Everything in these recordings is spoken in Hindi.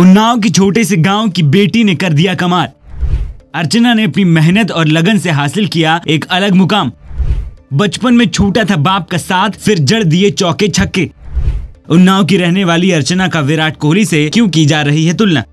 उन्नाव के छोटे से गांव की बेटी ने कर दिया कमाल अर्चना ने अपनी मेहनत और लगन से हासिल किया एक अलग मुकाम बचपन में छूटा था बाप का साथ फिर जड़ दिए चौके छक्के उन्नाव की रहने वाली अर्चना का विराट कोहली से क्यों की जा रही है तुलना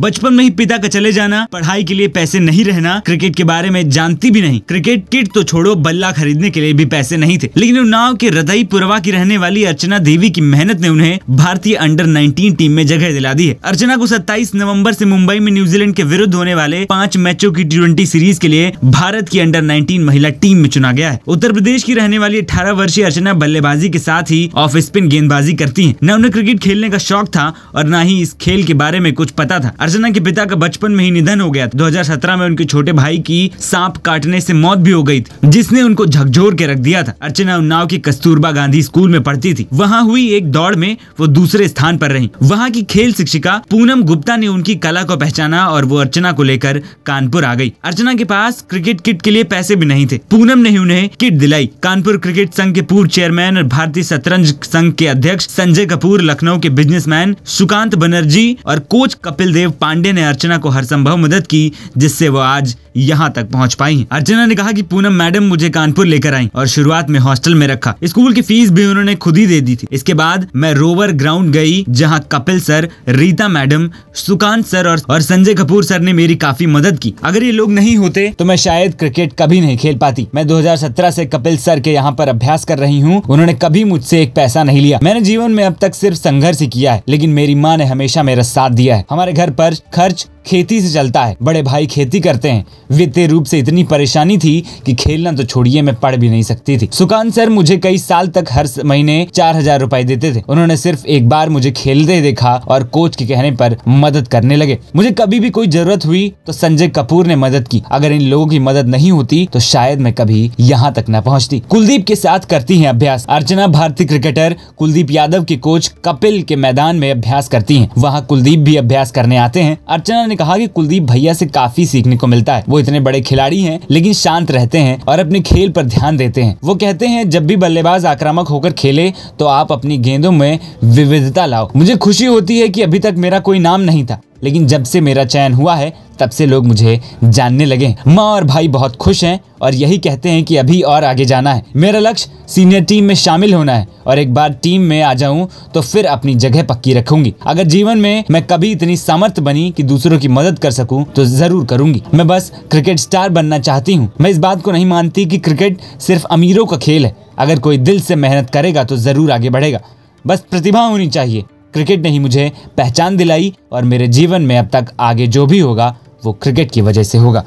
बचपन में ही पिता का चले जाना पढ़ाई के लिए पैसे नहीं रहना क्रिकेट के बारे में जानती भी नहीं क्रिकेट किट तो छोड़ो बल्ला खरीदने के लिए भी पैसे नहीं थे लेकिन उन्नाव के हृदय पुरवा की रहने वाली अर्चना देवी की मेहनत ने उन्हें भारतीय अंडर 19 टीम में जगह दिला दी है अर्चना को 27 नवंबर से मुंबई में न्यूजीलैंड के विरुद्ध होने वाले पांच मैचों की टी सीरीज के लिए भारत की अंडर 19 महिला टीम में चुना गया है उत्तर प्रदेश की रहने वाली अठारह वर्षीय अर्चना बल्लेबाजी के साथ ही ऑफ स्पिन गेंदबाजी करती है न उन्हें क्रिकेट खेलने का शौक था और न ही इस खेल के बारे में कुछ पता था अर्चना के पिता का बचपन में ही निधन हो गया हजार सत्रह में उनके छोटे भाई की सांप काटने से मौत भी हो गई थी जिसने उनको झकझोर के रख दिया था अर्चना उन्नाव की कस्तूरबा गांधी स्कूल में पढ़ती थी वहाँ हुई एक दौड़ में वो दूसरे स्थान पर रही वहाँ की खेल शिक्षिका पूनम गुप्ता ने उनकी कला को पहचाना और वो अर्चना को लेकर कानपुर आ गई अर्चना के पास क्रिकेट किट के लिए पैसे भी नहीं थे पूनम ने ही उन्हें किट दिलाई कानपुर क्रिकेट संघ के पूर्व चेयरमैन और भारतीय शतरंज संघ के अध्यक्ष संजय कपूर लखनऊ के बिजनेसमैन सुकांत बनर्जी और कोच कपिल देव पांडे ने अर्चना को हर संभव मदद की जिससे वो आज यहाँ तक पहुँच पाई अर्चना ने कहा कि पूनम मैडम मुझे कानपुर लेकर आई और शुरुआत में हॉस्टल में रखा स्कूल की फीस भी उन्होंने खुद ही दे दी थी इसके बाद मैं रोवर ग्राउंड गई जहाँ Kapil sir Rita madam Sukant sir और, और संजय कपूर सर ने मेरी काफी मदद की अगर ये लोग नहीं होते तो मैं शायद क्रिकेट कभी नहीं खेल पाती मैं 2017 से कपिल सर के यहाँ पर अभ्यास कर रही हूँ उन्होंने कभी मुझसे एक पैसा नहीं लिया मैंने जीवन में अब तक सिर्फ संघर्ष ही किया है लेकिन मेरी माँ ने हमेशा मेरा साथ दिया है हमारे घर पर खर्च खेती से चलता है बड़े भाई खेती करते हैं वित्तीय रूप से इतनी परेशानी थी कि खेलना तो छोड़िए मैं पढ़ भी नहीं सकती थी सुकान सर मुझे कई साल तक हर महीने चार हजार रूपए देते थे उन्होंने सिर्फ एक बार मुझे खेलते देखा और कोच के कहने पर मदद करने लगे मुझे कभी भी कोई जरूरत हुई तो संजय कपूर ने मदद की अगर इन लोगों की मदद नहीं होती तो शायद मैं कभी यहाँ तक न पहुँचती कुलदीप के साथ करती है अभ्यास अर्चना भारतीय क्रिकेटर कुलदीप यादव के कोच कपिल के मैदान में अभ्यास करती है वहाँ कुलदीप भी अभ्यास करने आते चाहते हैं अर्चना ने कहा कि कुलदीप भैया से काफी सीखने को मिलता है वो इतने बड़े खिलाड़ी हैं लेकिन शांत रहते हैं और अपने खेल पर ध्यान देते हैं वो कहते हैं जब भी बल्लेबाज आक्रामक होकर खेले तो आप अपनी गेंदों में विविधता लाओ मुझे खुशी होती है की अभी तक मेरा कोई नाम नहीं था लेकिन जब से मेरा चयन हुआ है तब से लोग मुझे जानने लगे माँ और भाई बहुत खुश हैं और यही कहते हैं कि अभी और आगे जाना है मेरा लक्ष्य सीनियर टीम में शामिल होना है और एक बार टीम में आ जाऊं तो फिर अपनी जगह पक्की रखूंगी अगर जीवन में मैं कभी इतनी सामर्थ बनी कि दूसरों की मदद कर सकूं तो जरूर करूंगी मैं बस क्रिकेट स्टार बनना चाहती हूं मैं इस बात को नहीं मानती कि क्रिकेट सिर्फ अमीरों का खेल है अगर कोई दिल से मेहनत करेगा तो जरूर आगे बढ़ेगा बस प्रतिभा होनी चाहिए क्रिकेट ने ही मुझे पहचान दिलाई और मेरे जीवन में अब तक आगे जो भी होगा वो क्रिकेट की वजह से होगा